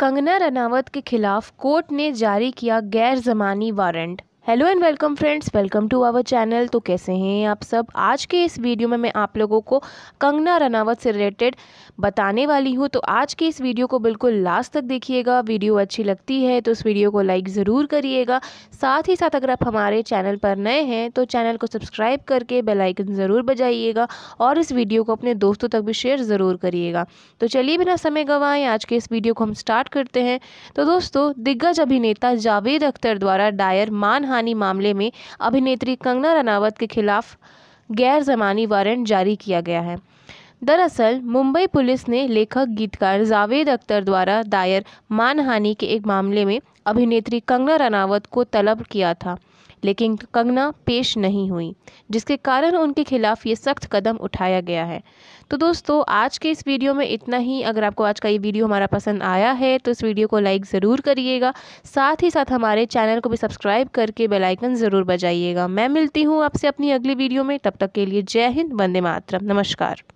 कंगना रनावत के खिलाफ कोर्ट ने जारी किया गैर जमानी warrant hello and welcome friends welcome to our channel तो कैसे हैं आप सब आज के इस वीडियो में मैं आप लोगों को कंगना रनावत से रिलेटेड बताने वाली हूं तो आज के इस वीडियो को बिल्कुल लास्ट तक देखिएगा वीडियो अच्छी लगती है तो इस वीडियो को लाइक ज़रूर करिएगा साथ ही साथ अगर आप हमारे चैनल पर नए हैं तो चैनल को सब्सक्राइब करके बेलाइकन ज़रूर बजाइएगा और इस वीडियो को अपने दोस्तों तक भी शेयर ज़रूर करिएगा तो चलिए बिना समय गंवाएँ आज के इस वीडियो को हम स्टार्ट करते हैं तो दोस्तों दिग्गज अभिनेता जावेद अख्तर द्वारा डायर मान मानहानि मामले में अभिनेत्री कंगना रनावत के खिलाफ गैर जमानी वारंट जारी किया गया है दरअसल मुंबई पुलिस ने लेखक गीतकार जावेद अख्तर द्वारा दायर मानहानि के एक मामले में अभिनेत्री कंगना रनावत को तलब किया था लेकिन कंगना पेश नहीं हुई जिसके कारण उनके खिलाफ ये सख्त कदम उठाया गया है तो दोस्तों आज के इस वीडियो में इतना ही अगर आपको आज का ये वीडियो हमारा पसंद आया है तो इस वीडियो को लाइक ज़रूर करिएगा साथ ही साथ हमारे चैनल को भी सब्सक्राइब करके बेलाइकन ज़रूर बजाइएगा मैं मिलती हूँ आपसे अपनी अगली वीडियो में तब तक के लिए जय हिंद वंदे मातरम नमस्कार